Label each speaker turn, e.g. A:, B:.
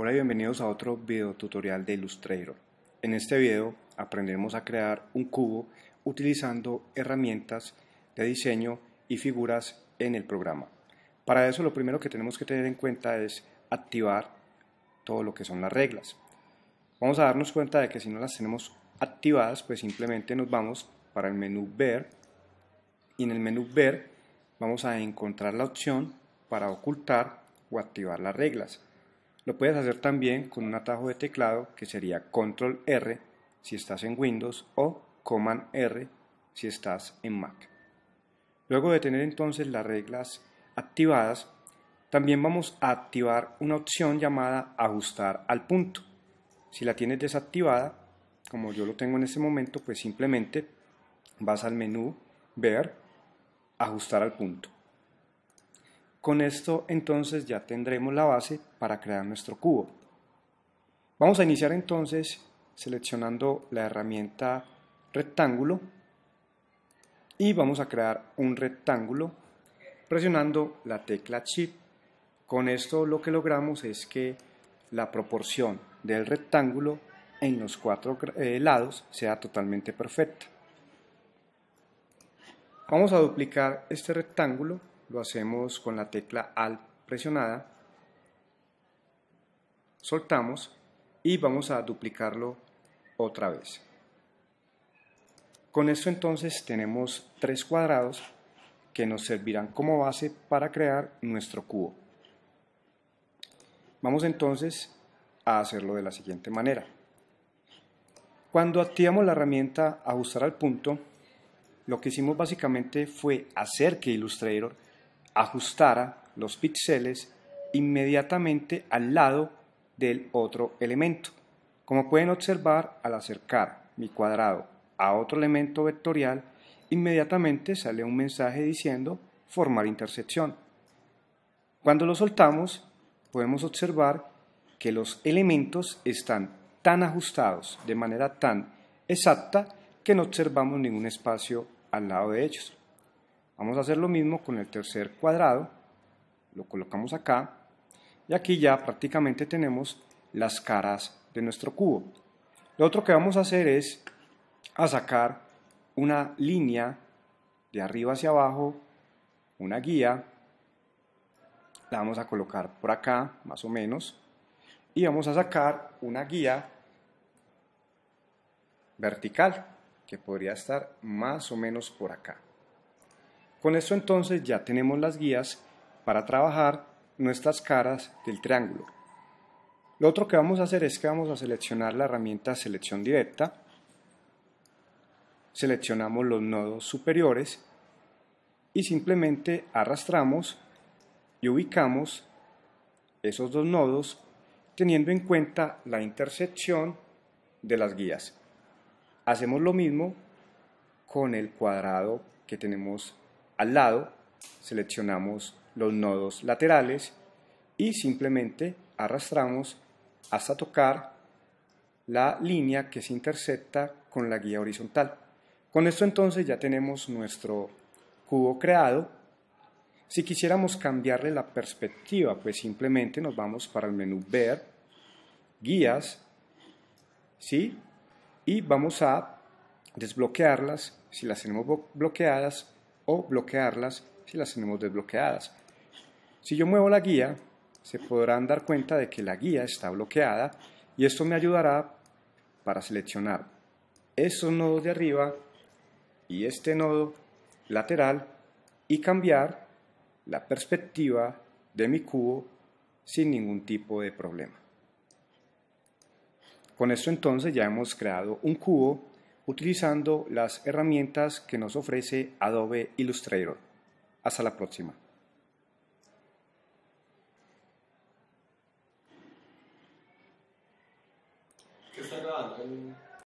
A: Hola y bienvenidos a otro video tutorial de Illustrator. En este video aprenderemos a crear un cubo utilizando herramientas de diseño y figuras en el programa. Para eso lo primero que tenemos que tener en cuenta es activar todo lo que son las reglas. Vamos a darnos cuenta de que si no las tenemos activadas, pues simplemente nos vamos para el menú ver y en el menú ver vamos a encontrar la opción para ocultar o activar las reglas. Lo puedes hacer también con un atajo de teclado que sería Control R si estás en Windows o Command R si estás en Mac. Luego de tener entonces las reglas activadas, también vamos a activar una opción llamada ajustar al punto. Si la tienes desactivada, como yo lo tengo en este momento, pues simplemente vas al menú ver ajustar al punto. Con esto entonces ya tendremos la base para crear nuestro cubo. Vamos a iniciar entonces seleccionando la herramienta rectángulo y vamos a crear un rectángulo presionando la tecla Shift. Con esto lo que logramos es que la proporción del rectángulo en los cuatro eh, lados sea totalmente perfecta. Vamos a duplicar este rectángulo lo hacemos con la tecla Alt presionada, soltamos y vamos a duplicarlo otra vez. Con esto entonces tenemos tres cuadrados que nos servirán como base para crear nuestro cubo. Vamos entonces a hacerlo de la siguiente manera. Cuando activamos la herramienta ajustar al punto, lo que hicimos básicamente fue hacer que Illustrator ajustara los píxeles inmediatamente al lado del otro elemento. Como pueden observar, al acercar mi cuadrado a otro elemento vectorial, inmediatamente sale un mensaje diciendo formar intersección. Cuando lo soltamos, podemos observar que los elementos están tan ajustados de manera tan exacta que no observamos ningún espacio al lado de ellos. Vamos a hacer lo mismo con el tercer cuadrado, lo colocamos acá y aquí ya prácticamente tenemos las caras de nuestro cubo. Lo otro que vamos a hacer es a sacar una línea de arriba hacia abajo, una guía, la vamos a colocar por acá más o menos y vamos a sacar una guía vertical que podría estar más o menos por acá. Con esto entonces ya tenemos las guías para trabajar nuestras caras del triángulo. Lo otro que vamos a hacer es que vamos a seleccionar la herramienta selección directa. Seleccionamos los nodos superiores y simplemente arrastramos y ubicamos esos dos nodos teniendo en cuenta la intersección de las guías. Hacemos lo mismo con el cuadrado que tenemos al lado, seleccionamos los nodos laterales y simplemente arrastramos hasta tocar la línea que se intercepta con la guía horizontal. Con esto entonces ya tenemos nuestro cubo creado. Si quisiéramos cambiarle la perspectiva, pues simplemente nos vamos para el menú Ver, Guías, ¿sí? Y vamos a desbloquearlas. Si las tenemos bloqueadas, o bloquearlas si las tenemos desbloqueadas. Si yo muevo la guía, se podrán dar cuenta de que la guía está bloqueada y esto me ayudará para seleccionar esos nodos de arriba y este nodo lateral y cambiar la perspectiva de mi cubo sin ningún tipo de problema. Con esto entonces ya hemos creado un cubo utilizando las herramientas que nos ofrece Adobe Illustrator. Hasta la próxima.